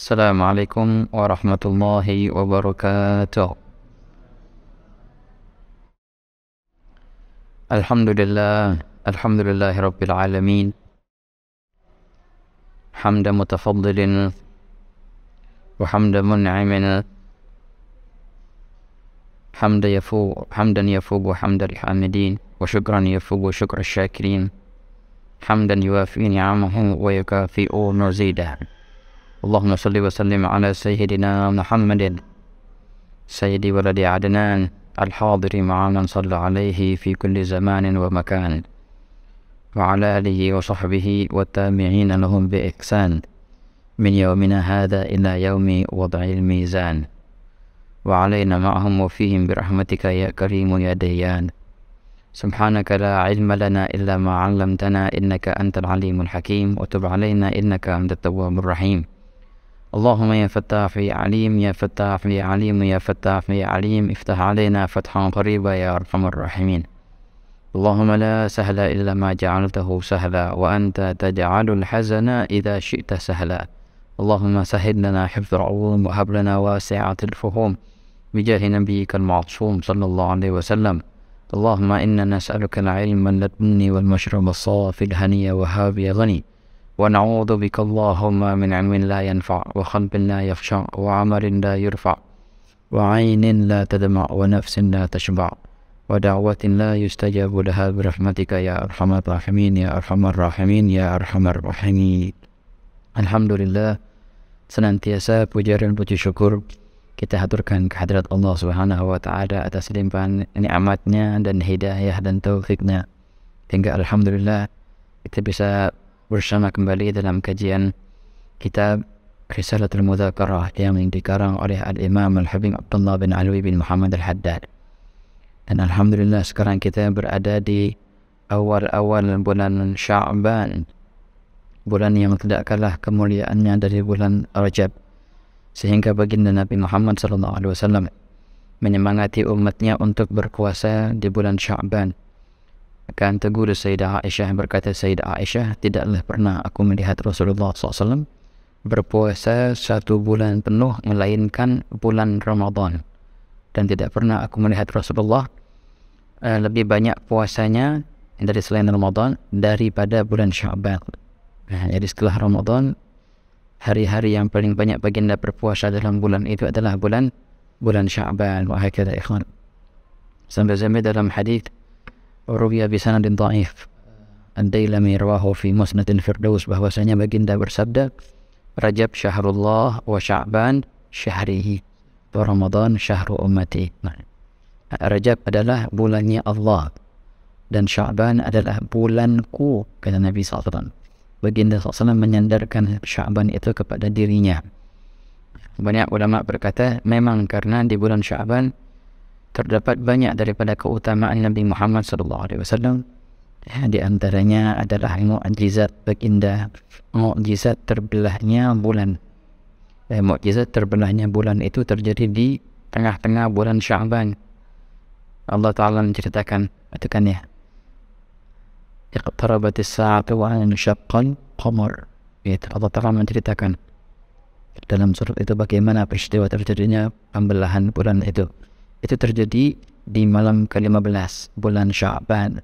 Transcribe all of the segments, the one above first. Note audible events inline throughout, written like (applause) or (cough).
السلام عليكم ورحمة الله وبركاته الحمد لله الحمد لله رب العالمين حمد متفضل وحمد منعم حمد يفوق حمدا يفوق حمد الحامدين وشكرا يفوق شكر الشاكرين حمدا يوافي نعمه ويكافئ مزيدا اللهم صل وسلم على سيدنا محمد سيدي ولد عدنان الحاضر مع من صلى عليه في كل زمان ومكان وعلى آله وصحبه والتابعين لهم بإحسان من يومنا هذا إلى يوم وضع الميزان وعلينا معهم وفيهم برحمتك يا كريم يا ديان سبحانك لا علم لنا إلا ما علمتنا إنك أنت العليم الحكيم وتب علينا إنك أنت التواب الرحيم اللهم يا فتاح يا عليم يا فتاح يا عليم يا فتاح يا عليم افتح علينا فتحا قريبا يا أرحم الراحمين اللهم لا سهل إلا ما جعلته سهلا وأنت تجعل الحزن إذا شئت سهلا اللهم سهل لنا حفظ العلوم وهب لنا واسعة الفهوم بجاه نبيك المعصوم صلى الله عليه وسلم اللهم إنا نسألك العلم لدني والمشرب الصافي الهني وهابي غني ونعوذ بك اللهم من علم لا ينفع وقلب لا يخشع وعمل لا يرفع وعين لا تدمع ونفس لا تشبع ودعوة لا يستجاب لها برحمتك يا أرحم الراحمين يا أرحم الراحمين يا أرحم الراحمين الحمد لله senantiasa puja dan puji syukur kita haturkan kehadirat Allah Subhanahu wa taala atas limpahan nikmatnya dan hidayah dan taufiknya. Hingga alhamdulillah kita bisa bersama kembali dalam kajian kitab Risalatul Mudzakarah yang dikarang oleh Al-Imam Al-Habib Abdullah bin Alwi bin Muhammad Al-Haddad. Dan Alhamdulillah sekarang kita berada di awal-awal bulan Sya'ban. Bulan yang tidak kalah kemuliaannya dari bulan Rajab. Sehingga baginda Nabi Muhammad SAW menyemangati umatnya untuk berpuasa di bulan Sya'ban Akan tegur Sayyidah Aisyah berkata Sayyidah Aisyah tidaklah pernah aku melihat Rasulullah SAW berpuasa satu bulan penuh melainkan bulan Ramadhan dan tidak pernah aku melihat Rasulullah uh, lebih banyak puasanya dari selain Ramadhan daripada bulan Syaban. Nah, jadi setelah Ramadhan hari-hari yang paling banyak baginda berpuasa dalam bulan itu adalah bulan bulan Syaban wahai kata ikhwan. Sampai sampai dalam hadis Ruwiya bisanad din dhaif. Ad-Dailami rawahu fi Musnad firdaus bahwasanya baginda bersabda Rajab syahrullah wa Sya'ban syahrihi wa Ramadhan syahru umati. Rajab adalah bulannya Allah dan Sya'ban adalah bulanku kata Nabi SAW Baginda SAW menyandarkan Sya'ban itu kepada dirinya. Banyak ulama berkata memang karena di bulan Sya'ban terdapat banyak daripada keutamaan Nabi Muhammad sallallahu alaihi wasallam ya, di antaranya adalah mukjizat baginda mukjizat terbelahnya bulan eh, mukjizat terbelahnya bulan itu terjadi di tengah-tengah bulan Syaban Allah taala menceritakan itu kan ya iqtarabat as-sa'atu wa anshaqqal qamar itu Allah taala menceritakan dalam surat itu bagaimana peristiwa terjadinya pembelahan bulan itu itu terjadi di malam ke-15 bulan Syaban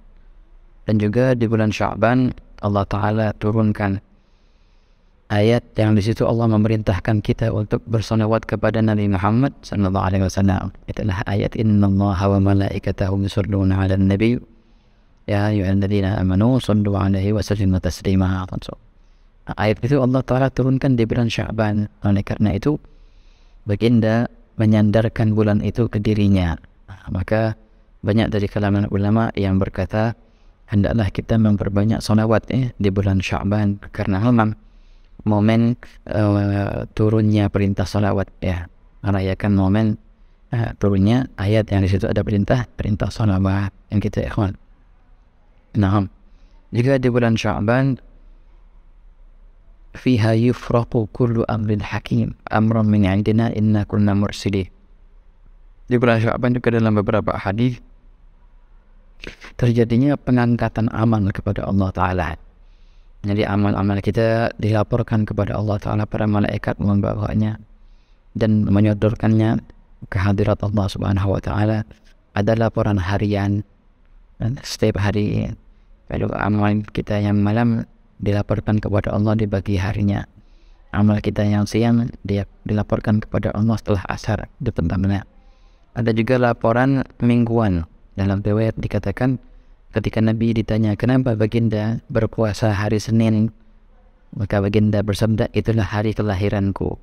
dan juga di bulan Syaban Allah Taala turunkan ayat yang di situ Allah memerintahkan kita untuk bersolawat kepada Nabi Muhammad sallallahu alaihi wasallam. Itulah ayat innallaha wa malaikatahu yusalluna 'alan nabi ya ayyuhalladzina amanu sallu 'alaihi wa sallimu taslima. Ayat itu Allah Taala turunkan di bulan Syaban. Oleh kerana itu baginda menyandarkan bulan itu ke dirinya. Ah, maka banyak dari kalangan ulama yang berkata hendaklah kita memperbanyak solawat eh, di bulan Sya'ban karena memang momen uh, turunnya perintah solawat ya merayakan momen uh, turunnya ayat yang di situ ada perintah perintah solawat yang kita ikhwan. Nah, jika di bulan Sya'ban fiha yufraqu kullu amrin hakim amran min indina inna kunna mursilih di bulan Syaban juga dalam beberapa hadis terjadinya pengangkatan amal kepada Allah Ta'ala jadi amal-amal kita dilaporkan kepada Allah Ta'ala para malaikat membawanya dan menyodorkannya ke hadirat Allah Subhanahu Wa Ta'ala ada laporan harian eh, setiap hari kalau amal kita yang malam dilaporkan kepada Allah di pagi harinya. Amal kita yang siang dia dilaporkan kepada Allah setelah asar di pertamanya. Ada juga laporan mingguan. Dalam riwayat dikatakan ketika Nabi ditanya kenapa baginda berpuasa hari Senin maka baginda bersabda itulah hari kelahiranku.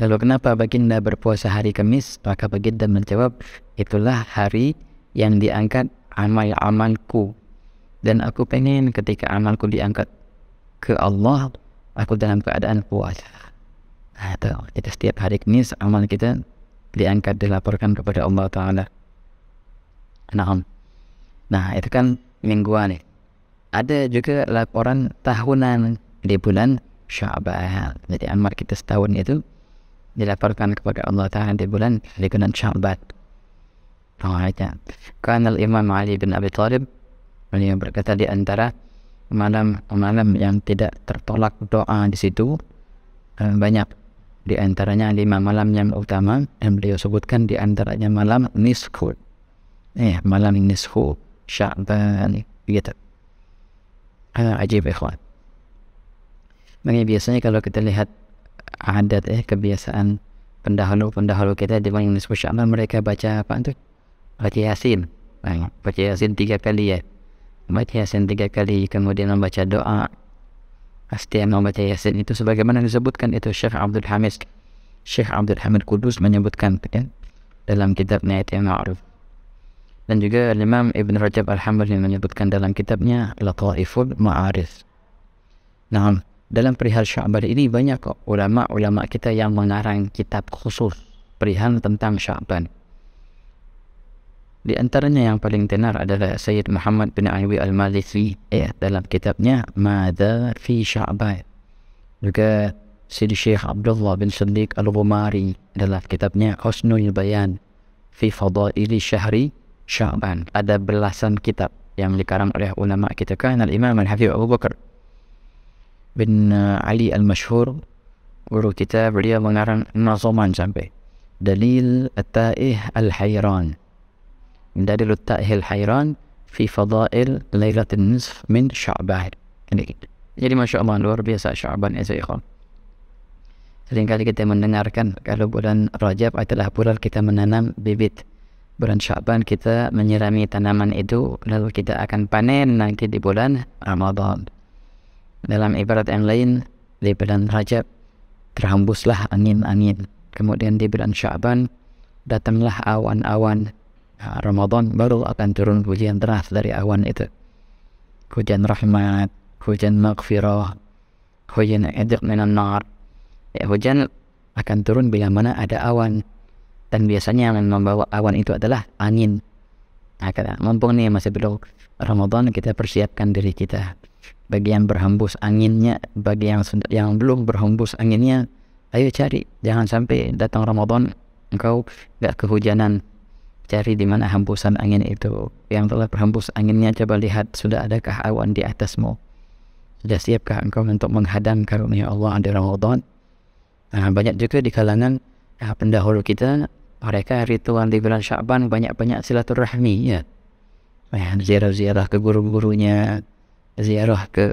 Lalu kenapa baginda berpuasa hari Kamis? Maka baginda menjawab itulah hari yang diangkat amal-amalku dan aku pengen ketika amalku diangkat ke Allah aku dalam keadaan puasa ha, kita setiap hari ini amal kita diangkat dilaporkan kepada Allah Ta'ala nah, nah itu kan mingguan nih ada juga laporan tahunan di bulan Syaban. Jadi amal kita setahun itu dilaporkan kepada Allah Taala di bulan di bulan Syaban. Nah, ha, itu. Kan Imam Ali bin Abi Talib beliau berkata di antara malam-malam yang tidak tertolak doa di situ eh, banyak di antaranya lima malam yang utama yang beliau sebutkan di antaranya malam nisfu eh malam nisfu sya'ban gitu ah, ajib ikhwan Mungkin biasanya kalau kita lihat adat eh kebiasaan pendahulu-pendahulu kita di malam nisfu sya'ban mereka baca apa itu baca yasin baca yasin tiga kali ya eh. Baca Yasin tiga kali Kemudian membaca doa pasti yang membaca Yasin itu Sebagaimana disebutkan itu Syekh Abdul Hamid Syekh Abdul Hamid Kudus menyebutkan ya, Dalam kitab Niat yang Ma'ruf Dan juga Imam Ibn Rajab Alhamdulillah menyebutkan dalam kitabnya Lata'iful Ma'arif Nah, dalam perihal Syakban ini banyak ulama-ulama kita yang mengarang kitab khusus perihal tentang Syakban. Di antaranya yang paling tenar adalah Sayyid Muhammad bin Aiwi Al-Malisi ya, dalam kitabnya Mada Fi Sya'bah. Juga Sidi Syekh Abdullah bin Siddiq al rumari dalam kitabnya Husnul Bayan Fi Fadaili Syahri Sya'ban. Ada belasan kitab yang dikaram oleh ulama kita kan Al-Imam Al-Hafiq Abu Bakar bin uh, Ali Al-Mashhur guru kitab dia mengarang Nazoman sampai Dalil At-Ta'ih Al-Hayran dalil ta'hil Hayran, fi fadail lailatul nisf min sya'ban jadi Masya Allah luar biasa sya'ban ya ikhwan seringkali kita mendengarkan kalau bulan Rajab adalah bulan kita menanam bibit bulan Syaban kita menyirami tanaman itu lalu kita akan panen nanti di bulan Ramadan. Dalam ibarat yang lain di bulan Rajab terhembuslah angin-angin. Kemudian di bulan Syaban datanglah awan-awan Ramadan baru akan turun hujan deras dari awan itu hujan rahmat hujan maghfirah hujan idiq minan nar ya, hujan akan turun bila mana ada awan dan biasanya yang membawa awan itu adalah angin nah, kata, mumpung nih masih belum Ramadan kita persiapkan diri kita bagi yang berhembus anginnya bagi yang yang belum berhembus anginnya ayo cari jangan sampai datang Ramadan engkau gak kehujanan cari di mana hembusan angin itu. Yang telah berhembus anginnya coba lihat sudah adakah awan di atasmu. Sudah siapkah engkau untuk menghadang karunia Allah di Ramadan? Nah, banyak juga di kalangan ah, pendahulu kita mereka ritual di bulan Syaban banyak-banyak silaturahmi ya. ya. ziarah-ziarah ke guru-gurunya, ziarah ke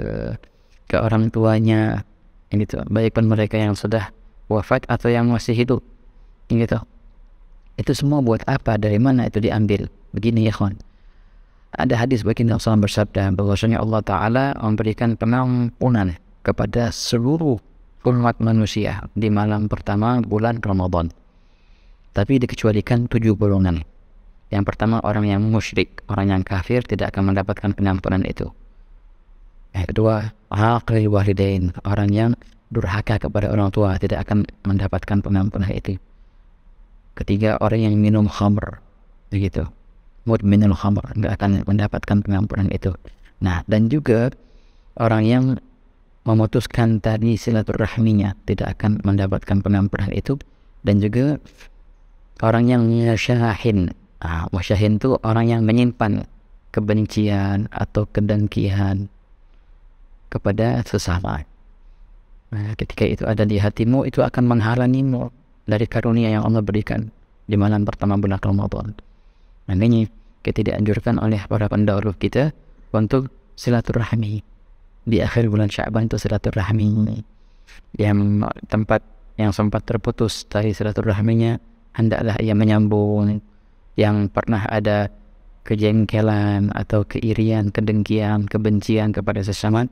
ke orang tuanya, tuh Baik pun mereka yang sudah wafat atau yang masih hidup, tuh. Itu semua buat apa? Dari mana itu diambil? Begini ya kawan. Ada hadis baginda Rasulullah bersabda bahwasanya Allah Ta'ala memberikan pengampunan kepada seluruh umat manusia di malam pertama bulan Ramadan. Tapi dikecualikan tujuh golongan. Yang pertama orang yang musyrik, orang yang kafir tidak akan mendapatkan pengampunan itu. Yang kedua, aqli walidain, orang yang durhaka kepada orang tua tidak akan mendapatkan pengampunan itu. Ketiga orang yang minum khamr begitu. minum khamr nggak akan mendapatkan pengampunan itu. Nah, dan juga orang yang memutuskan tadi silaturahminya tidak akan mendapatkan pengampunan itu dan juga orang yang syahin ah wasyahin itu orang yang menyimpan kebencian atau kedengkian kepada sesama nah ketika itu ada di hatimu itu akan menghalangimu dari karunia yang Allah berikan di malam pertama bulan Ramadan. Maknanya kita dianjurkan oleh para pendahulu kita untuk silaturahmi di akhir bulan Syaban itu silaturahmi yang tempat yang sempat terputus tadi silaturahminya hendaklah ia menyambung yang pernah ada kejengkelan atau keirian, kedengkian, kebencian kepada sesama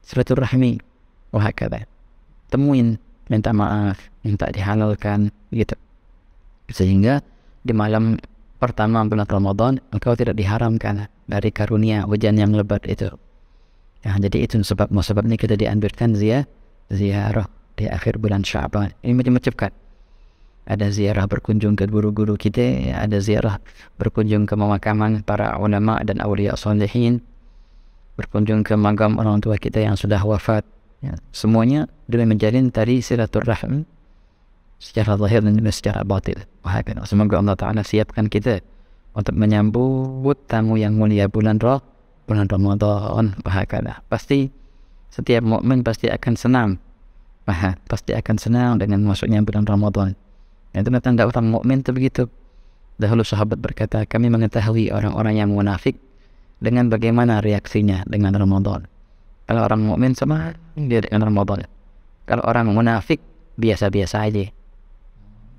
silaturahmi wahai kata temuin minta maaf minta dihalalkan gitu sehingga di malam pertama bulan Ramadan engkau tidak diharamkan dari karunia hujan yang lebat itu nah, ya, jadi itu sebab musabab ini kita dianjurkan ziyah ziarah di akhir bulan Syaban ini macam-macam kan ada ziarah berkunjung ke guru-guru kita ada ziarah berkunjung ke pemakaman para ulama dan awliya solehin, berkunjung ke makam orang tua kita yang sudah wafat ya, semuanya dengan menjalin tadi silaturahim secara zahir dan juga secara batil semoga Allah Ta'ala siapkan kita untuk menyambut tamu yang mulia bulan roh bulan Ramadan bahakalah pasti setiap mukmin pasti akan senang Aha, pasti akan senang dengan masuknya bulan Ramadan dan itu tanda orang mukmin itu begitu dahulu sahabat berkata kami mengetahui orang-orang yang munafik dengan bagaimana reaksinya dengan Ramadan kalau orang mukmin semangat dia dengan Ramadan. Kalau orang munafik biasa-biasa aja.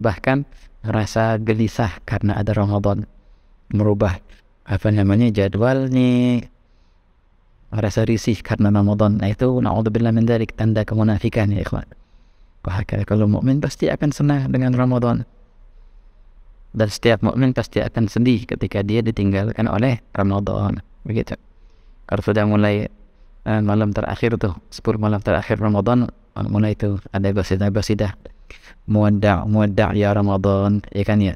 Bahkan rasa gelisah karena ada Ramadan. Merubah apa namanya jadwalnya. Rasa risih karena Ramadan. Nah itu na'udzubillah min dalik tanda kemunafikan ya ikhwan. Bahkan kalau mukmin pasti akan senang dengan Ramadan. Dan setiap mukmin pasti akan sedih ketika dia ditinggalkan oleh Ramadan. Begitu. Kalau sudah mulai Eh, malam terakhir tuh 10 malam terakhir Ramadan mulai itu ada qasidah-qasidah muwadda' muwadda' ya Ramadan ya kan ya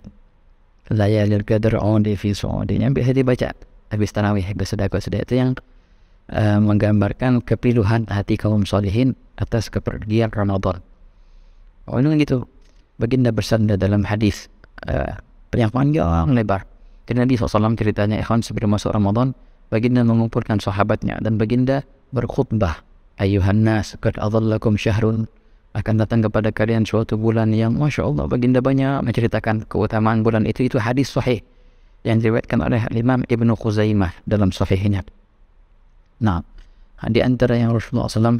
layalil qadr udi fi su'udi yang dibaca habis tarawih qasidah-qasidah itu yang uh, menggambarkan kepiluhan hati kaum solihin atas kepergian Ramadan oh ini gitu baginda bersandar dalam hadis uh, yang panjang lebar jadi Nabi SAW ceritanya ikhwan sebelum masuk Ramadan baginda mengumpulkan sahabatnya dan baginda berkhutbah ayuhan nas qad adallakum syahrun akan datang kepada kalian suatu bulan yang Masya Allah baginda banyak menceritakan keutamaan bulan itu itu hadis sahih yang diriwayatkan oleh Imam Ibnu Khuzaimah dalam sahihnya nah di antara yang Rasulullah SAW e,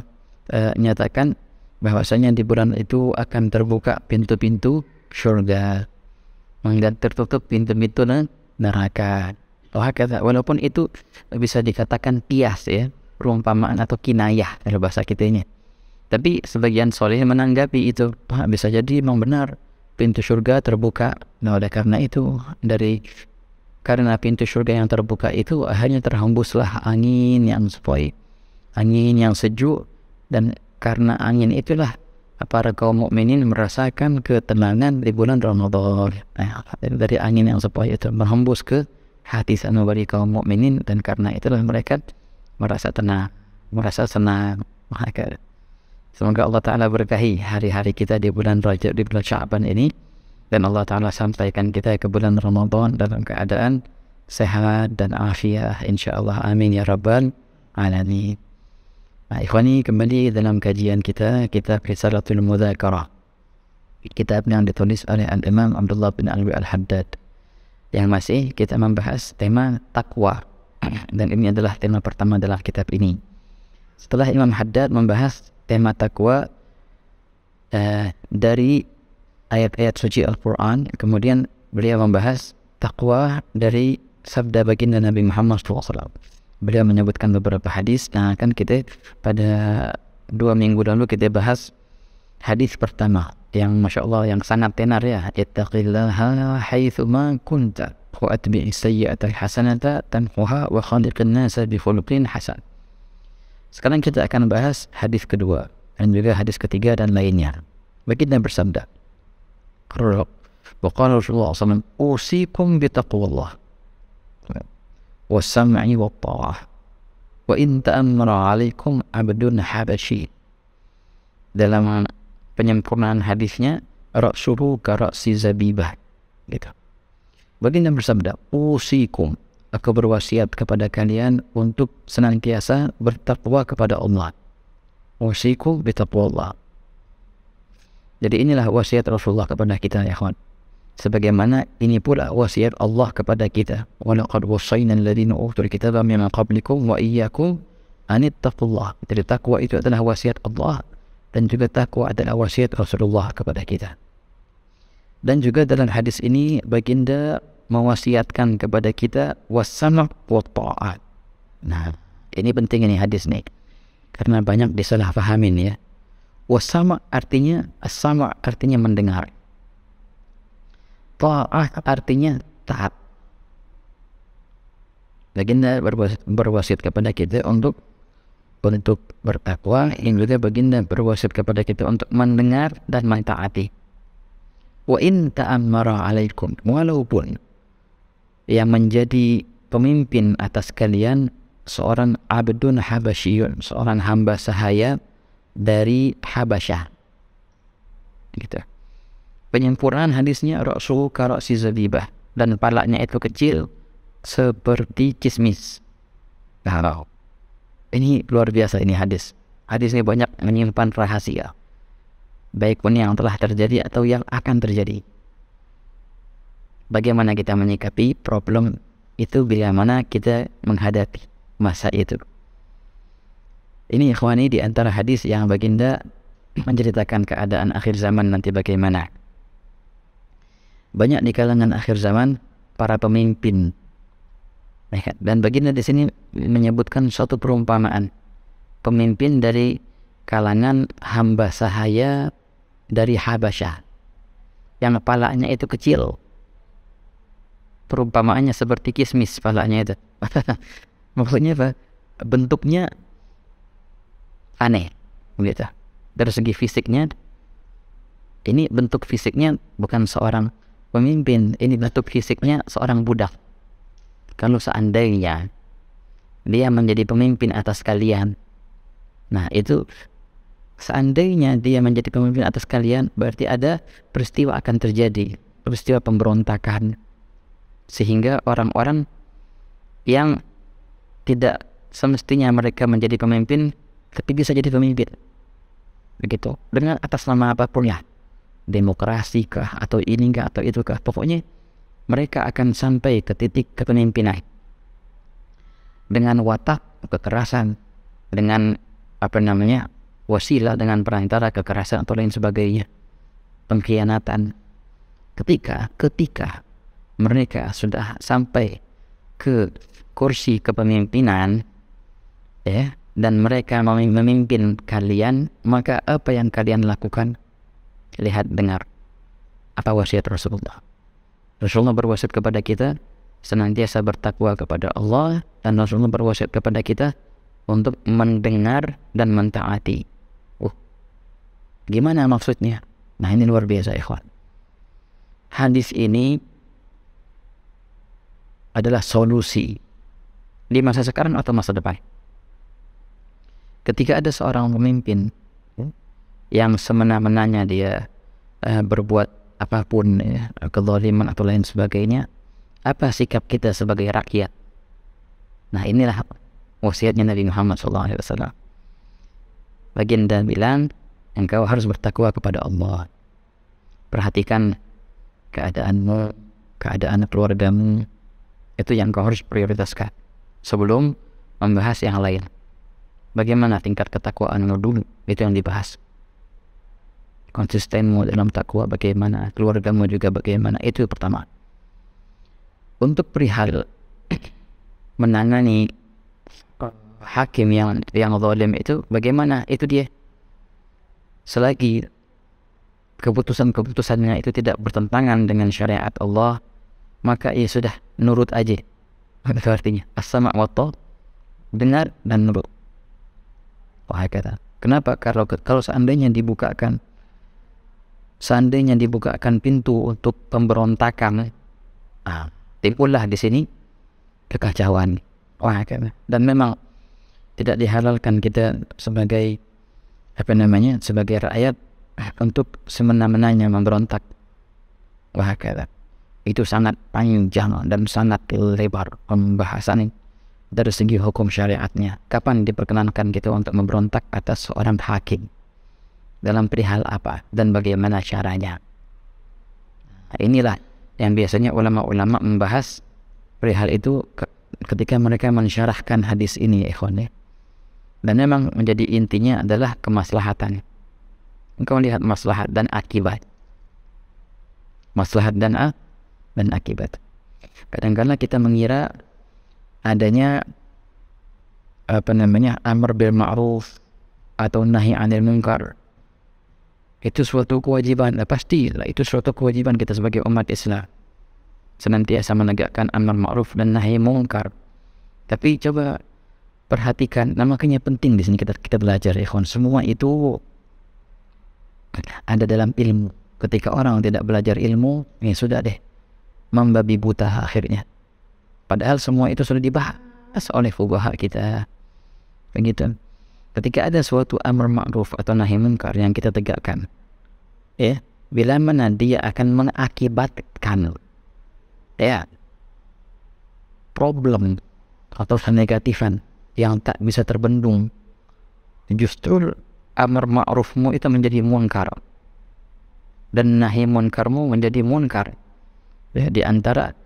eh, nyatakan bahwasanya di bulan itu akan terbuka pintu-pintu surga dan tertutup pintu-pintu neraka Oh, kata Walaupun itu bisa dikatakan kias ya, perumpamaan atau kinayah dalam bahasa kita ini. Tapi sebagian soleh menanggapi itu, Pak, bisa jadi memang benar pintu surga terbuka. Nah, oleh karena itu dari karena pintu surga yang terbuka itu hanya terhembuslah angin yang sepoi, angin yang sejuk dan karena angin itulah para kaum mukminin merasakan ketenangan di bulan Ramadan. Nah, dari angin yang sepoi itu menghembus ke hati sanubari kaum mukminin dan karena itulah mereka merasa tenang, merasa senang. Maka semoga Allah Taala berkahi hari-hari kita di bulan Rajab di bulan Syaban ini dan Allah Taala sampaikan kita ke bulan Ramadan dalam keadaan sehat dan afiat insyaallah amin ya rabbal alamin. Nah, ikhwani kembali dalam kajian kita kitab Risalatul Mudzakarah. Kitab yang ditulis oleh Al-Imam Abdullah bin Alwi Al-Haddad yang masih kita membahas tema takwa dan ini adalah tema pertama dalam kitab ini. Setelah Imam Haddad membahas tema takwa eh, dari ayat-ayat suci Al-Quran, kemudian beliau membahas takwa dari sabda baginda Nabi Muhammad SAW. Beliau menyebutkan beberapa hadis yang akan kita pada dua minggu lalu kita bahas hadis pertama yang masya Allah yang sangat tenar ya. Ittaqillaha haitsuma kunta wa atbi'i sayyi'atal hasanata tamhuha wa khaliqin nasa bi khuluqin hasan. Sekarang kita akan bahas hadis kedua dan hadis ketiga dan lainnya. Baginda bersabda, وقال رسول الله صلى الله عليه وسلم أوصيكم بتقوى الله والسمع والطاعة وإن تأمر عليكم dalam penyempurnaan hadisnya ra'suhu ka ra'si zabibah gitu Baginda bersabda, Usikum, aku berwasiat kepada kalian untuk senantiasa bertakwa kepada Allah. Usikum bertakwa Allah. Jadi inilah wasiat Rasulullah kepada kita, ya khuan. Sebagaimana ini pula wasiat Allah kepada kita. Walaqad wassayna alladhina utul kitabah mimma qablikum wa iyyakum anittaqullah. Jadi takwa itu adalah wasiat Allah dan juga takwa adalah wasiat Rasulullah kepada kita. Dan juga dalam hadis ini baginda mewasiatkan kepada kita wasamak wa ta'at. Nah, ini penting ini hadis nih. Karena banyak disalahpahamin ya. Wasama artinya sama artinya mendengar. Ta'at artinya taat. Baginda berwasiat, berwasiat kepada kita untuk untuk bertakwa, yang juga baginda berwasiat kepada kita untuk mendengar dan mentaati wa in ta'ammara alaikum walaupun yang menjadi pemimpin atas kalian seorang abdun habasyiyun seorang hamba sahaya dari Habasyah gitu penyempurnaan hadisnya ra'su kara'si zabibah dan palanya itu kecil seperti kismis nah, ini luar biasa ini hadis hadis ini banyak menyimpan rahasia baik pun yang telah terjadi atau yang akan terjadi. Bagaimana kita menyikapi problem itu bila mana kita menghadapi masa itu. Ini ikhwani di antara hadis yang baginda menceritakan keadaan akhir zaman nanti bagaimana. Banyak di kalangan akhir zaman para pemimpin. Dan baginda di sini menyebutkan suatu perumpamaan. Pemimpin dari kalangan hamba sahaya dari Habasyah yang kepalanya itu kecil perumpamaannya seperti kismis kepalanya itu (laughs) maksudnya apa bentuknya aneh gitu dari segi fisiknya ini bentuk fisiknya bukan seorang pemimpin ini bentuk fisiknya seorang budak kalau seandainya dia menjadi pemimpin atas kalian nah itu seandainya dia menjadi pemimpin atas kalian, berarti ada peristiwa akan terjadi, peristiwa pemberontakan, sehingga orang-orang yang tidak semestinya mereka menjadi pemimpin, tapi bisa jadi pemimpin, begitu. Dengan atas nama apapun ya, demokrasi kah atau ini kah atau itu kah, pokoknya mereka akan sampai ke titik kepemimpinan dengan watak kekerasan, dengan apa namanya wasilah dengan perantara kekerasan atau lain sebagainya pengkhianatan ketika ketika mereka sudah sampai ke kursi kepemimpinan ya dan mereka memimpin kalian maka apa yang kalian lakukan lihat dengar apa wasiat Rasulullah Rasulullah berwasiat kepada kita senantiasa bertakwa kepada Allah dan Rasulullah berwasiat kepada kita untuk mendengar dan mentaati Gimana maksudnya? Nah ini luar biasa ikhwan. Hadis ini adalah solusi di masa sekarang atau masa depan. Ketika ada seorang pemimpin ya, yang semena-menanya dia eh, berbuat apapun ya, kezaliman atau lain sebagainya, apa sikap kita sebagai rakyat? Nah inilah wasiatnya Nabi Muhammad SAW. Baginda bilang, engkau harus bertakwa kepada Allah. Perhatikan keadaanmu, keadaan keluargamu, itu yang kau harus prioritaskan sebelum membahas yang lain. Bagaimana tingkat ketakwaanmu dulu, itu yang dibahas. Konsistenmu dalam takwa bagaimana, keluargamu juga bagaimana, itu pertama. Untuk perihal menangani hakim yang yang zalim itu bagaimana itu dia selagi keputusan-keputusannya itu tidak bertentangan dengan syariat Allah maka ya sudah nurut aja itu artinya asma as wa dengar dan nurut wahai kata kenapa kalau kalau seandainya dibukakan seandainya dibukakan pintu untuk pemberontakan ah, timbullah di sini kekacauan wahai kata dan memang tidak dihalalkan kita sebagai apa namanya sebagai rakyat eh, untuk semena-menanya memberontak wahakala itu sangat panjang dan sangat lebar pembahasan dari segi hukum syariatnya kapan diperkenankan kita gitu untuk memberontak atas seorang hakim dalam perihal apa dan bagaimana caranya inilah yang biasanya ulama-ulama membahas perihal itu ketika mereka mensyarahkan hadis ini ikhwan ya dan memang menjadi intinya adalah kemaslahatan engkau lihat maslahat dan akibat maslahat dan a dan akibat kadang-kala kita mengira adanya apa namanya amar bil ma'ruf atau nahi anil munkar itu suatu kewajiban nah, pasti lah itu suatu kewajiban kita sebagai umat Islam senantiasa menegakkan amar ma'ruf dan nahi munkar tapi coba perhatikan nah makanya penting di sini kita kita belajar ikhwan semua itu ada dalam ilmu ketika orang tidak belajar ilmu ya sudah deh membabi buta akhirnya padahal semua itu sudah dibahas oleh fuqaha kita begitu ketika ada suatu amar ma'ruf atau nahi munkar yang kita tegakkan ya bila mana dia akan mengakibatkan ya problem atau senegatifan yang tak bisa terbendung justru amar ma'rufmu itu menjadi munkar dan nahi munkarmu menjadi munkar ya, di antara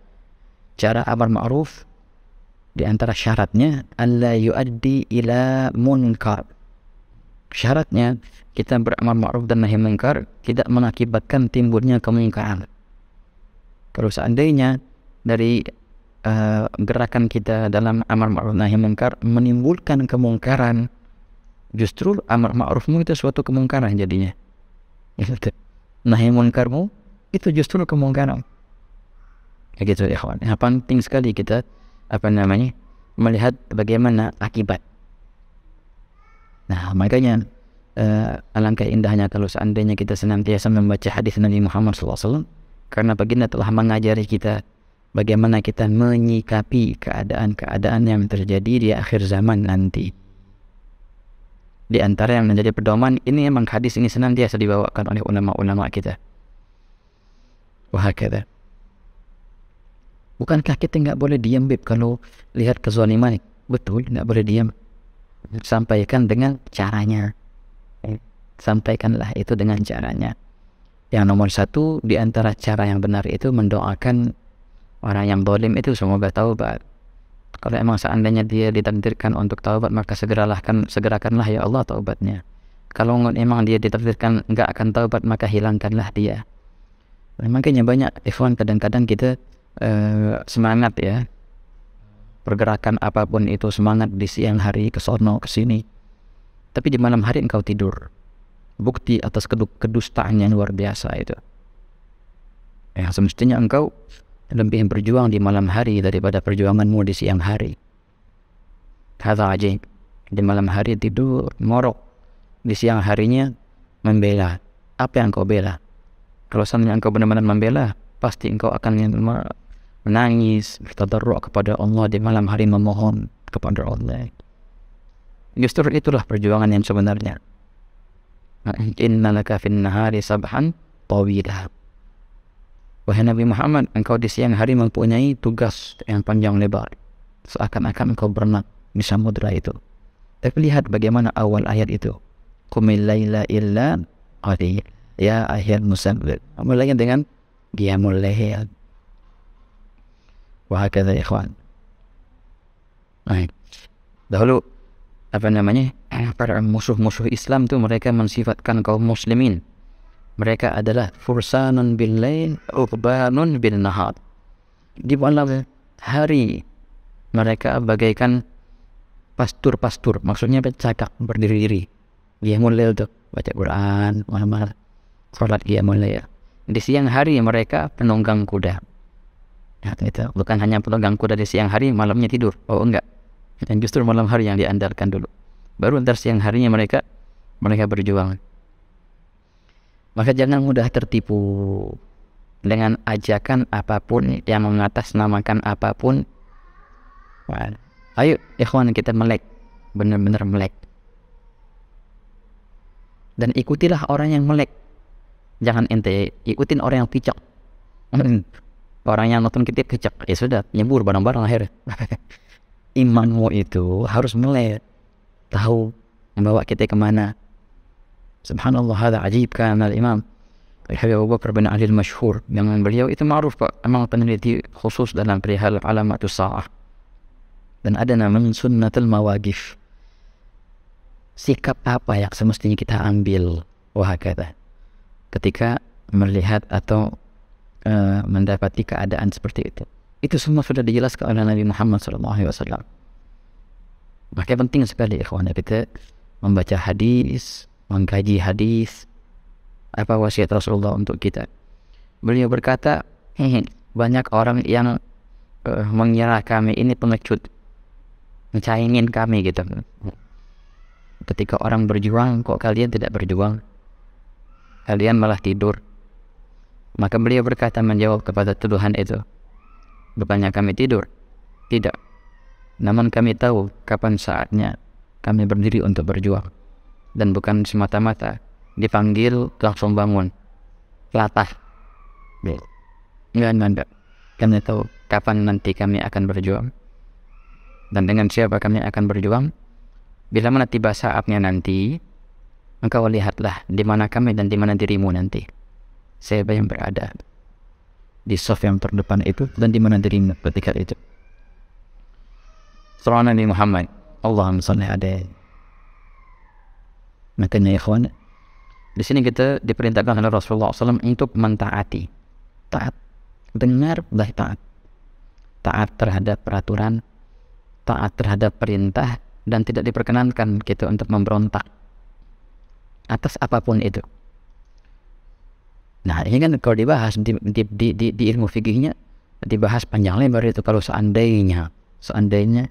cara amar ma'ruf di antara syaratnya alla yuaddi ila munkar syaratnya kita beramar ma'ruf dan nahi munkar tidak mengakibatkan timbulnya kemungkaran kalau seandainya dari Eh, gerakan kita dalam amar ma'ruf nahi munkar menimbulkan kemungkaran justru amar ma'rufmu itu suatu kemungkaran jadinya nahi munkarmu itu justru kemungkaran ya gitu ya kawan ya, penting sekali kita apa namanya melihat bagaimana akibat nah makanya uh, alangkah indahnya kalau seandainya kita senantiasa membaca hadis Nabi Muhammad SAW karena baginda telah mengajari kita bagaimana kita menyikapi keadaan-keadaan yang terjadi di akhir zaman nanti. Di antara yang menjadi pedoman ini memang hadis ini senantiasa dibawakan oleh ulama-ulama kita. Wah Wahakada. Bukankah kita nggak boleh diam bib kalau lihat kezaliman? Betul, nggak boleh diam. Sampaikan dengan caranya. Sampaikanlah itu dengan caranya. Yang nomor satu di antara cara yang benar itu mendoakan Orang yang dolim itu semoga taubat. Kalau emang seandainya dia ditakdirkan untuk taubat maka segeralah kan segerakanlah ya Allah taubatnya. Kalau emang dia ditakdirkan nggak akan taubat maka hilangkanlah dia. Makanya banyak Ikhwan kadang-kadang kita uh, semangat ya. Pergerakan apapun itu semangat di siang hari ke sono ke sini. Tapi di malam hari engkau tidur. Bukti atas kedustaan yang luar biasa itu. Ya semestinya engkau lebih berjuang di malam hari daripada perjuanganmu di siang hari. Kata ajaib. Di malam hari tidur, morok. Di siang harinya membela. Apa yang kau bela? Kalau seandainya engkau benar-benar membela, pasti engkau akan menangis, bertadarruk kepada Allah di malam hari memohon kepada Allah. Justru itulah perjuangan yang sebenarnya. Innalaka fin nahari sabhan Wahai Nabi Muhammad, engkau di siang hari mempunyai tugas yang panjang lebar. Seakan-akan engkau berenang di samudera itu. Tapi lihat bagaimana awal ayat itu. Qumil laila illa qalil. Ya akhir musabbir. Mulainya dengan qiyamul lail. Wa hakadha ikhwan. Baik. Dahulu apa namanya? Para musuh-musuh Islam tuh mereka mensifatkan kaum muslimin mereka adalah fursanun bin lain, uqbanun bin nahar. Di malam hari mereka bagaikan pastur-pastur, maksudnya cakak berdiri-diri. Dia mulai untuk baca Quran, amal, sholat dia mulai. Di siang hari mereka penunggang kuda. Nah, itu bukan hanya penunggang kuda di siang hari, malamnya tidur. Oh enggak. Dan justru malam hari yang diandalkan dulu. Baru ntar siang harinya mereka mereka berjuang. Maka jangan mudah tertipu dengan ajakan apapun yang mengatasnamakan apapun. Ayo, ikhwan kita melek, benar-benar melek. Dan ikutilah orang yang melek. Jangan ente ikutin orang yang picok. Hmm. orang yang nonton kita picok, ya sudah, nyebur barang-barang akhir. (laughs) Imanmu itu harus melek, tahu membawa kita kemana, Subhanallah هذا عجيب كان الإمام Habib Abu Bakar bin Ali masyhur dengan beliau itu ma'ruf Pak memang peneliti khusus dalam perihal alamat sa'ah dan ada nama sunnatul mawagif sikap apa yang semestinya kita ambil wah kata ketika melihat atau uh, mendapati keadaan seperti itu itu semua sudah dijelaskan oleh Nabi Muhammad SAW makanya penting sekali ikhwan kita membaca hadis mengkaji hadis apa wasiat Rasulullah untuk kita. Beliau berkata, banyak orang yang uh, mengira kami ini pengecut, mencaingin kami gitu. Ketika orang berjuang, kok kalian tidak berjuang? Kalian malah tidur. Maka beliau berkata menjawab kepada tuduhan itu, bukannya kami tidur? Tidak. Namun kami tahu kapan saatnya kami berdiri untuk berjuang dan bukan semata-mata dipanggil langsung bangun latah nggak nanda kami tahu kapan nanti kami akan berjuang dan dengan siapa kami akan berjuang bila mana tiba saatnya nanti engkau lihatlah di mana kami dan di mana dirimu nanti saya yang berada di soft yang terdepan itu dan di mana dirimu ketika itu Surah Nabi Muhammad Allahumma salli alaihi Makanya ikhwan, di sini kita diperintahkan oleh Rasulullah SAW untuk mentaati. Taat. Dengar, baik taat. Taat terhadap peraturan, taat terhadap perintah, dan tidak diperkenankan kita untuk memberontak atas apapun itu. Nah ini kan kalau dibahas di, di, di, di, di ilmu fikihnya dibahas panjang lebar itu kalau seandainya seandainya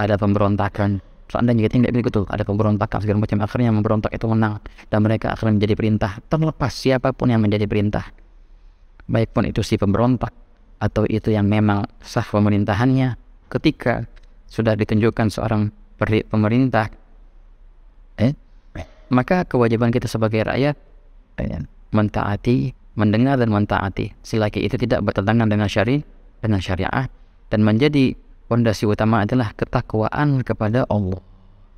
ada pemberontakan seandainya kita tidak begitu ada pemberontakan segala macam akhirnya memberontak itu menang dan mereka akhirnya menjadi perintah terlepas siapapun yang menjadi perintah baik pun itu si pemberontak atau itu yang memang sah pemerintahannya ketika sudah ditunjukkan seorang pemerintah eh maka kewajiban kita sebagai rakyat eh, mentaati mendengar dan mentaati selagi itu tidak bertentangan dengan syari dengan syariah dan menjadi Pondasi utama adalah ketakwaan kepada Allah.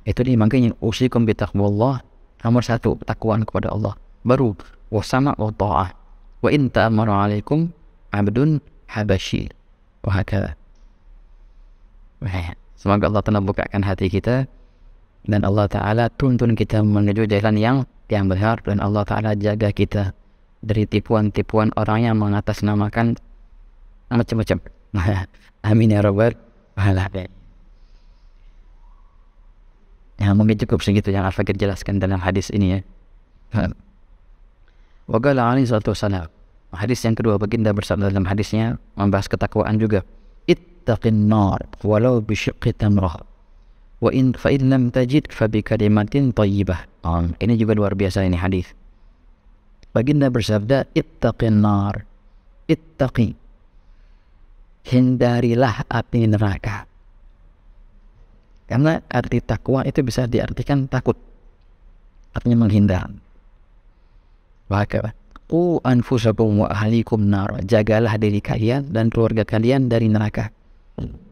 Itu nih, makanya usikum bitaqwallah nomor satu ketakwaan kepada Allah. Baru wasama wa ta'ah. Wa in ta'amara alaikum abdun habasyi. Wahakala. Semoga Allah telah bukakan hati kita dan Allah Ta'ala tuntun kita menuju jalan yang yang benar dan Allah Ta'ala jaga kita dari tipuan-tipuan orang yang mengatasnamakan macam-macam. (laughs) Amin ya Robert pahalanya ya mungkin cukup segitu yang Al-Fakir jelaskan dalam hadis ini ya Wagala Ali satu sana hadis yang kedua baginda bersabda dalam hadisnya membahas ketakwaan juga ittaqin nar walau bisyqqi tamrah wa in fa in lam tajid fa bi kalimatin thayyibah um, ini juga luar biasa ini hadis baginda bersabda ittaqin nar Ittaqin hindarilah api neraka. Karena arti takwa itu bisa diartikan takut. Artinya menghindar. Maka Ku anfusakum wa ahlikum nar. Jagalah diri kalian dan keluarga kalian dari neraka.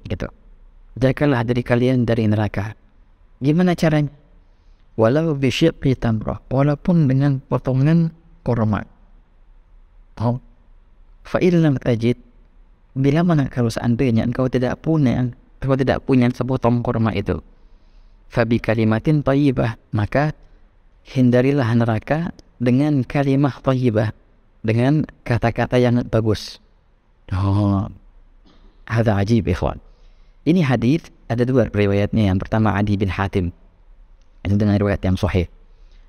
Gitu. Jagalah diri kalian dari neraka. Gimana caranya? Walau bisyikki tamrah. Walaupun dengan potongan kurma. Oh. Fa'il tajid bila mana kalau seandainya engkau tidak punya engkau tidak punya sepotong kurma itu fabi kalimatin tayyibah maka hindarilah neraka dengan kalimah tayyibah dengan kata-kata yang bagus oh ada ajib ikhwan ini hadis ada dua riwayatnya yang pertama Adi bin Hatim itu dengan riwayat yang sahih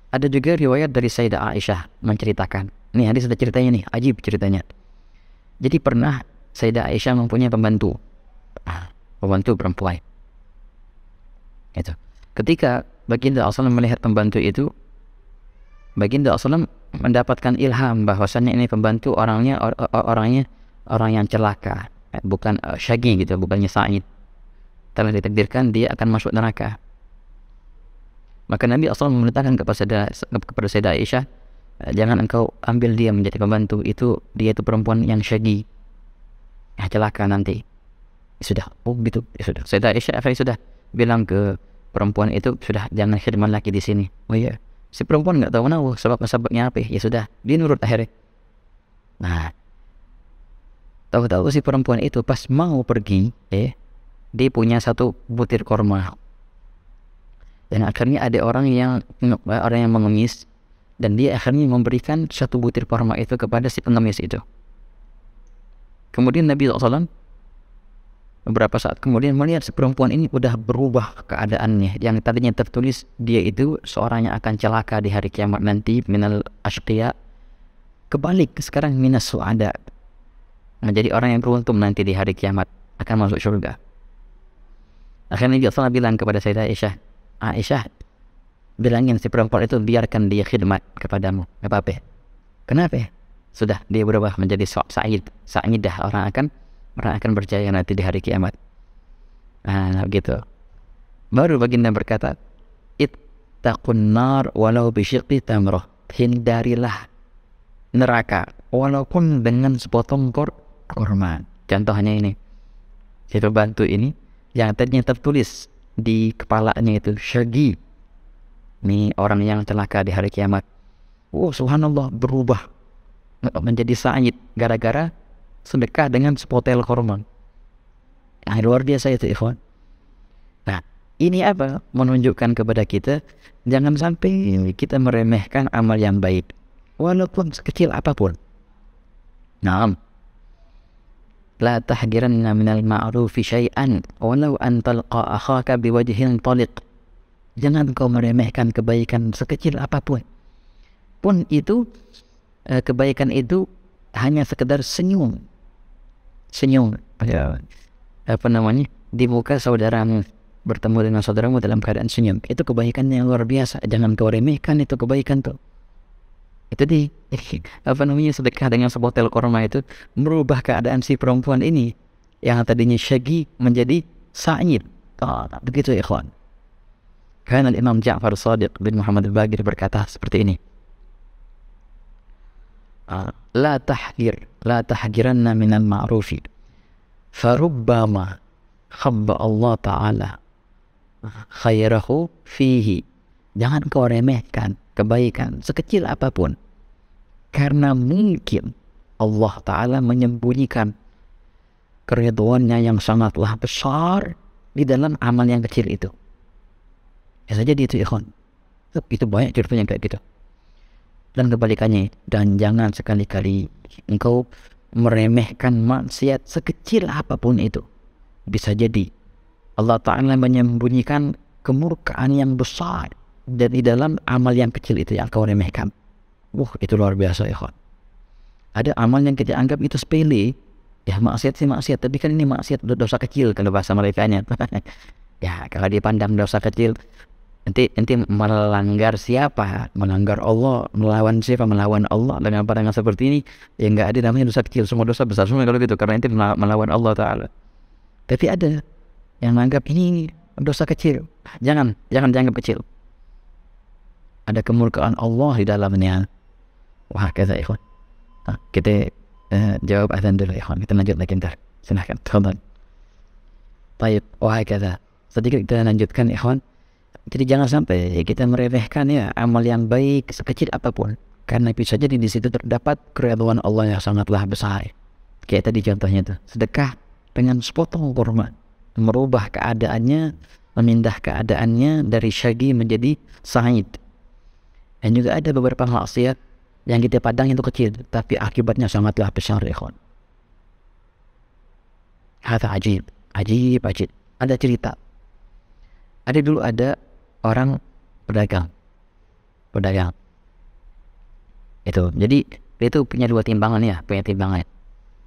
ada juga riwayat dari Sayyidah Aisyah menceritakan. Ini hadis ada ceritanya nih, ajib ceritanya. Jadi pernah Sayyidah Aisyah mempunyai pembantu. Ah, pembantu perempuan. Itu. Ketika Baginda Rasulullah melihat pembantu itu, Baginda Rasulullah mendapatkan ilham bahwasannya ini pembantu orangnya or, or, orangnya orang yang celaka, eh, bukan uh, syagi gitu, bukannya sa'id. Telah ditakdirkan dia akan masuk neraka. Maka Nabi Rasulullah memerintahkan kepada kepada Sayyidah Aisyah, eh, jangan engkau ambil dia menjadi pembantu itu dia itu perempuan yang syagi ya celaka nanti ya sudah oh gitu ya sudah saya Syafi'i sudah bilang ke perempuan itu sudah jangan khidmat lagi di sini oh iya si perempuan nggak tahu nahu oh, sebab-sebabnya apa ya? ya sudah dia nurut akhirnya nah tahu-tahu si perempuan itu pas mau pergi eh dia punya satu butir korma dan akhirnya ada orang yang orang yang mengemis dan dia akhirnya memberikan satu butir korma itu kepada si pengemis itu Kemudian Nabi SAW beberapa saat kemudian melihat si perempuan ini udah berubah keadaannya. Yang tadinya tertulis dia itu seorang yang akan celaka di hari kiamat nanti minal ashqiya. Kebalik sekarang minas suada. Menjadi nah, orang yang beruntung nanti di hari kiamat akan masuk surga. Akhirnya Nabi SAW bilang kepada Sayyidah Aisyah, Aisyah, bilangin si perempuan itu biarkan dia khidmat kepadamu. apa-apa. Kenapa? sudah dia berubah menjadi sok sa'id sa'idah orang akan orang akan berjaya nanti di hari kiamat nah begitu baru baginda berkata ittaqun nar walau bisyiqi tamroh hindarilah neraka walaupun dengan sepotong kor kurma contohnya ini siapa bantu ini yang tadinya tertulis di kepalanya itu syagi ini orang yang celaka di hari kiamat oh subhanallah berubah (laughs) menjadi sa'id gara-gara sedekah dengan sepotel hormon? Nah, luar biasa itu ikhwan. Nah, ini apa? Menunjukkan kepada kita jangan sampai kita meremehkan amal yang baik walaupun sekecil apapun. Nah, La tahqiranna minal ma'rufi syai'an walau an talqa akhaka biwajhin taliq. Jangan kau meremehkan kebaikan sekecil apapun. Pun itu Eh, kebaikan itu hanya sekedar senyum senyum ya. apa namanya di muka saudaramu bertemu dengan saudaramu dalam keadaan senyum itu kebaikan yang luar biasa jangan kau remehkan itu kebaikan tuh itu di (laughs) apa namanya sedekah dengan sebotol korma itu merubah keadaan si perempuan ini yang tadinya syagi menjadi sa'id oh, begitu ikhwan karena Imam Ja'far Sadiq bin Muhammad Bagir berkata seperti ini Ah, la tahqir la tahqiranna minal ma'rufi farubbama khabba Allah taala khairahu fihi jangan kau remehkan kebaikan sekecil apapun karena mungkin Allah taala menyembunyikan keridhoannya yang sangatlah besar di dalam amal yang kecil itu ya saja di itu ikhwan itu banyak ceritanya kayak gitu dan kebalikannya dan jangan sekali-kali engkau meremehkan maksiat sekecil apapun itu bisa jadi Allah Ta'ala menyembunyikan kemurkaan yang besar dan di dalam amal yang kecil itu yang kau remehkan wah itu luar biasa ikhwan ada amal yang kita anggap itu sepele ya maksiat sih maksiat tapi kan ini maksiat dosa kecil kalau bahasa mereka nya (laughs) ya kalau dipandang dosa kecil nanti nanti melanggar siapa melanggar Allah melawan siapa melawan Allah dengan pandangan seperti ini ya nggak ada namanya dosa kecil semua dosa besar semua kalau gitu karena nanti melawan Allah Taala tapi ada yang menganggap ini dosa kecil jangan jangan dianggap kecil ada kemurkaan Allah di dalamnya wah kata ikhwan nah, kita eh, jawab azan dulu ikhwan kita lanjut lagi ntar silahkan tafadhal baik wah kata sedikit kita lanjutkan ikhwan jadi jangan sampai kita meremehkan ya amal yang baik sekecil apapun. Karena bisa jadi di situ terdapat keriduan Allah yang sangatlah besar. Kayak tadi contohnya itu sedekah dengan sepotong kurma. Merubah keadaannya, memindah keadaannya dari syagi menjadi sa'id. Dan juga ada beberapa maksiat yang kita padang itu kecil, tapi akibatnya sangatlah besar, ya ikhwan. Hata ajib, ajib, ajib. Ada cerita. Ada dulu ada orang pedagang. Pedagang. Itu. Jadi dia itu punya dua timbangan ya, punya timbangan.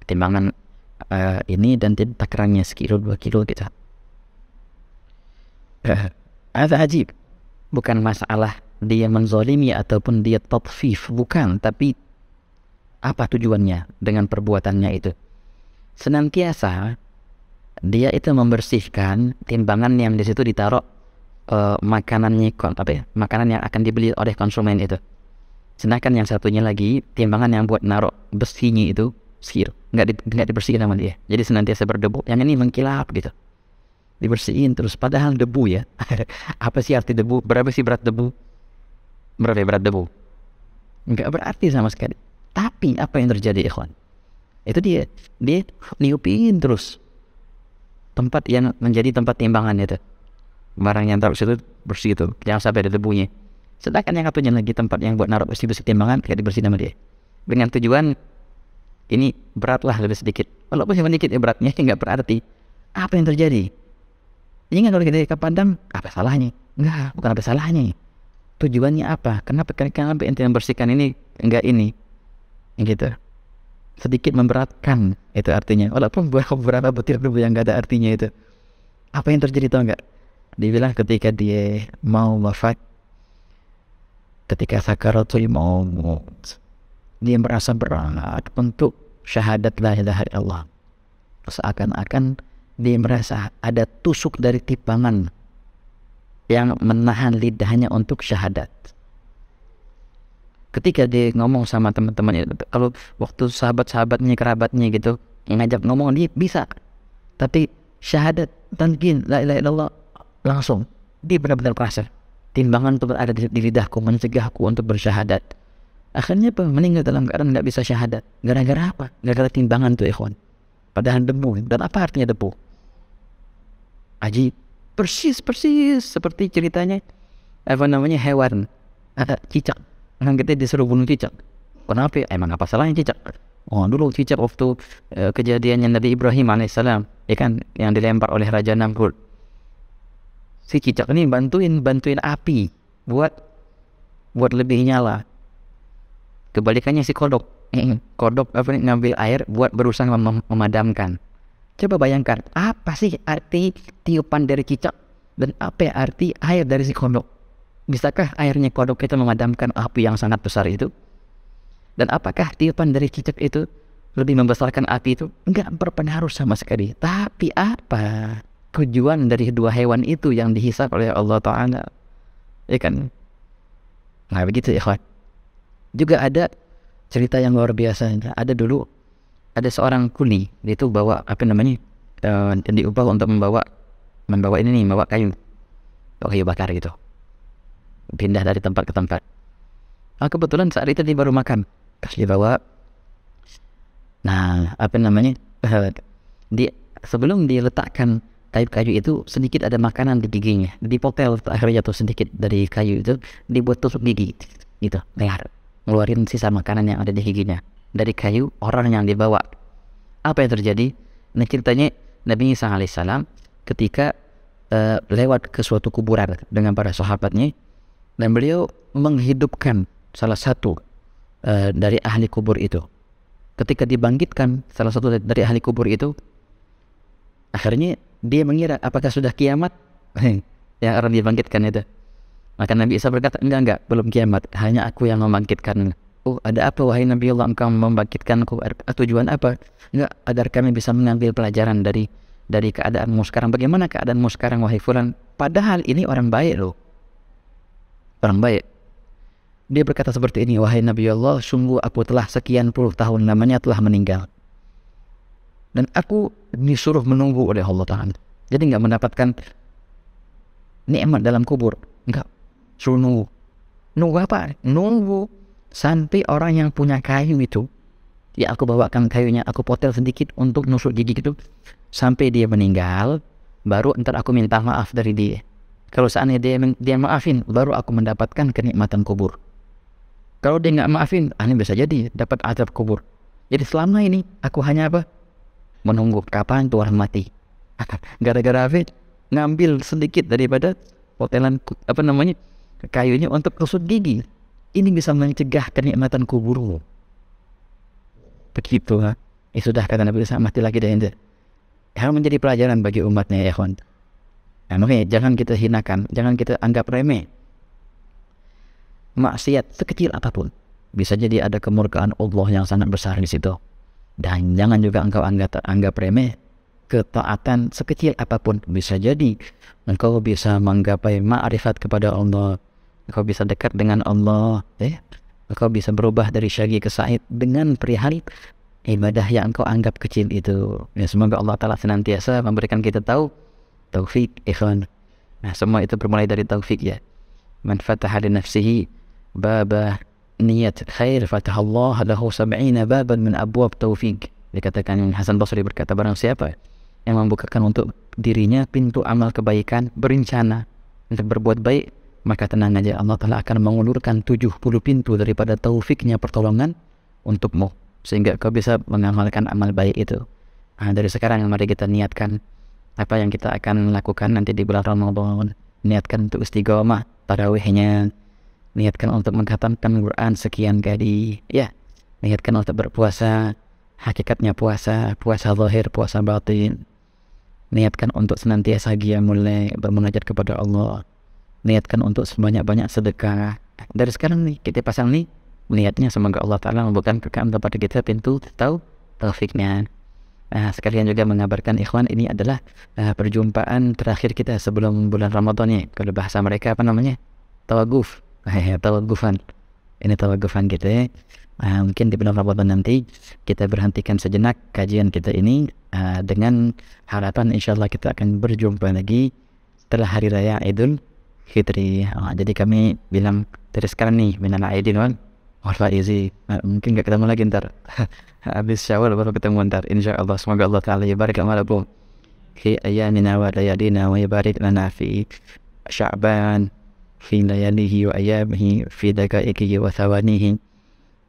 Timbangan uh, ini dan takarannya sekilo dua kilo gitu. Eh, Ada ajib. Bukan masalah dia menzolimi ataupun dia top tatfif. Bukan, tapi apa tujuannya dengan perbuatannya itu? Senantiasa dia itu membersihkan timbangan yang di situ ditaruh uh, eh, makanannya apa ya, makanan yang akan dibeli oleh konsumen itu. Sedangkan yang satunya lagi timbangan yang buat naruh besinya itu sihir, nggak di, nggak dibersihin sama dia. Jadi senantiasa berdebu. Yang ini mengkilap gitu. Dibersihin terus padahal debu ya. (laughs) apa sih arti debu? Berapa sih berat debu? Berapa ya berat debu? Nggak berarti sama sekali. Tapi apa yang terjadi ikhwan? Itu dia, dia niupin terus tempat yang menjadi tempat timbangan itu barang yang taruh situ bersih itu jangan sampai ada debunya sedangkan yang satunya lagi tempat yang buat naruh besi besi timbangan kayak dibersihin sama dia dengan tujuan ini beratlah lebih sedikit walaupun yang sedikit ya beratnya (laughs) nggak berarti apa yang terjadi ingat kalau kita kapandang apa salahnya nggak bukan apa salahnya tujuannya apa kenapa kenapa ente yang bersihkan ini enggak ini gitu sedikit memberatkan itu artinya walaupun (laughs) berapa butir debu yang gak ada artinya itu apa yang terjadi tau nggak dibilang ketika dia mau wafat ketika sakaratul maut dia merasa berat untuk syahadat la ilaha illallah seakan-akan dia merasa ada tusuk dari tipangan yang menahan lidahnya untuk syahadat ketika dia ngomong sama teman-teman kalau waktu sahabat-sahabatnya kerabatnya gitu ngajak ngomong dia bisa tapi syahadat tanqin la ilaha illallah langsung dia benar-benar kasar timbangan itu berada di, di lidahku mencegahku untuk bersyahadat akhirnya meninggal dalam keadaan nggak bisa syahadat gara-gara apa gara-gara timbangan tuh ikhwan padahal debu dan apa artinya debu aji persis persis seperti ceritanya apa namanya hewan ah, cicak kan kita disuruh bunuh cicak kenapa emang apa salahnya cicak oh dulu cicak waktu uh, yang Nabi Ibrahim alaihissalam ya kan yang dilempar oleh Raja Namrud si cicak ini bantuin bantuin api buat buat lebih nyala kebalikannya si kodok eh, kodok apa nih ngambil air buat berusaha mem memadamkan coba bayangkan apa sih arti tiupan dari cicak dan apa arti air dari si kodok bisakah airnya kodok itu memadamkan api yang sangat besar itu dan apakah tiupan dari cicak itu lebih membesarkan api itu? Enggak berpengaruh sama sekali. Tapi apa? tujuan dari dua hewan itu yang dihisap oleh Allah Ta'ala ya kan nah begitu ikhwan juga ada cerita yang luar biasa ada dulu ada seorang kuni dia itu bawa apa namanya eh, dan diubah untuk membawa membawa ini nih membawa kayu bawa kayu bakar gitu pindah dari tempat ke tempat nah, kebetulan saat itu dia baru makan pas dia bawa nah apa namanya eh, dia sebelum diletakkan kayu kayu itu sedikit ada makanan di giginya di dipotel akhirnya jatuh sedikit dari kayu itu dibuat tusuk gigi gitu leher ngeluarin sisa makanan yang ada di giginya dari kayu orang yang dibawa apa yang terjadi nah ceritanya Nabi Isa alaihissalam ketika uh, lewat ke suatu kuburan dengan para sahabatnya dan beliau menghidupkan salah satu uh, dari ahli kubur itu ketika dibangkitkan salah satu dari ahli kubur itu akhirnya dia mengira apakah sudah kiamat (laughs) yang orang dibangkitkan itu. Maka Nabi Isa berkata, enggak, enggak, belum kiamat. Hanya aku yang membangkitkan. Oh, ada apa wahai Nabi Allah engkau membangkitkanku? Tujuan apa? Enggak, agar kami bisa mengambil pelajaran dari dari keadaanmu sekarang. Bagaimana keadaanmu sekarang wahai fulan? Padahal ini orang baik loh. Orang baik. Dia berkata seperti ini, wahai Nabi Allah, sungguh aku telah sekian puluh tahun namanya telah meninggal dan aku disuruh menunggu oleh Allah Ta'ala jadi nggak mendapatkan nikmat dalam kubur nggak suruh nunggu nunggu apa nunggu sampai orang yang punya kayu itu ya aku bawakan kayunya aku potel sedikit untuk nusuk gigi gitu sampai dia meninggal baru ntar aku minta maaf dari dia kalau seandainya dia, dia maafin baru aku mendapatkan kenikmatan kubur kalau dia nggak maafin aneh bisa jadi dapat azab kubur jadi selama ini aku hanya apa menunggu kapan Tuhan mati. (laughs) Gara-gara apa? ngambil sedikit daripada potelan apa namanya kayunya untuk kusut gigi. Ini bisa mencegah kenikmatan kuburmu. Begitu ha. Ya sudah kata Nabi Isa mati lagi dah itu. Harus menjadi pelajaran bagi umatnya ya kawan. Nah, makanya jangan kita hinakan, jangan kita anggap remeh. Maksiat sekecil apapun, bisa jadi ada kemurkaan Allah yang sangat besar di situ. Dan jangan juga engkau anggap, anggap remeh ketaatan sekecil apapun. Bisa jadi engkau bisa menggapai ma'rifat kepada Allah. Engkau bisa dekat dengan Allah. Ya. Engkau bisa berubah dari syagi ke sa'id dengan perihal ibadah yang engkau anggap kecil itu. Ya, semoga Allah Ta'ala senantiasa memberikan kita tahu taufik ikhwan. Nah semua itu bermulai dari taufik ya. Man fataha li nafsihi babah niat khair fatahallah lahu sab'ina baban min abwab taufik dikatakan Hasan Basri berkata barang siapa yang membukakan untuk dirinya pintu amal kebaikan berencana untuk berbuat baik maka tenang aja Allah Ta'ala akan mengulurkan 70 pintu daripada taufiknya pertolongan untukmu sehingga kau bisa mengamalkan amal baik itu nah, dari sekarang mari kita niatkan apa yang kita akan lakukan nanti di bulan Ramadan niatkan untuk istiqomah tarawihnya niatkan untuk menghatamkan Quran sekian kali ya niatkan untuk berpuasa hakikatnya puasa puasa zahir puasa batin niatkan untuk senantiasa dia mulai bermunajat kepada Allah niatkan untuk sebanyak-banyak sedekah dari sekarang nih kita pasang nih niatnya semoga Allah Ta'ala membukakan kepada kita pintu tahu taufiknya Nah, sekalian juga mengabarkan ikhwan ini adalah uh, perjumpaan terakhir kita sebelum bulan Ramadhan ya. Kalau bahasa mereka apa namanya? Tawaguf tawagufan ini tawagufan kita uh, mungkin di bulan Ramadan nanti kita berhentikan sejenak kajian kita ini uh, dengan harapan insya Allah kita akan berjumpa lagi setelah hari raya Idul Fitri uh, jadi kami bilang dari sekarang nih minal aidin wan. faizi uh, mungkin gak ketemu lagi ntar (laughs) habis syawal baru ketemu ntar insya Allah semoga Allah Ta'ala yabarik amalakum fi ayamina wa layadina wa yabarik lana fi sya'ban في لياليه وأيامه في دقائقه وثوانيه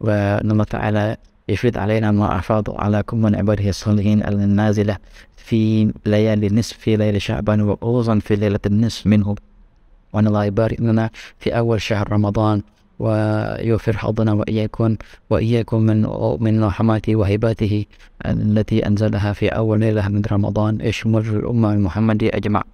ونما تعالى يفيد علينا ما أفاض على كل من عباده الصالحين النازلة في ليالي النصف في ليلة شعبان وخصوصا في ليلة النصف منه وأن الله يبارك لنا في أول شهر رمضان ويوفر حظنا وإياكم وإياكم من من رحماته وهباته التي أنزلها في أول ليلة من رمضان يشمل الأمة المحمدية أجمع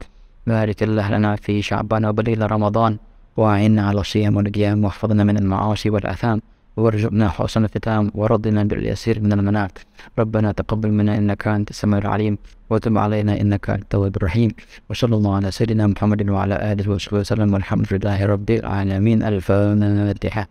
بارك الله لنا في شعبان وبليل رمضان وأعنا على صيام القيام واحفظنا من المعاصي والآثام وارزقنا حسن الختام وردنا باليسير من المنات ربنا تقبل منا إنك أنت السميع العليم وتب علينا إنك أنت التواب الرحيم وصلى الله على سيدنا محمد وعلى آله وصحبه وسلم والحمد لله رب العالمين الفاتحة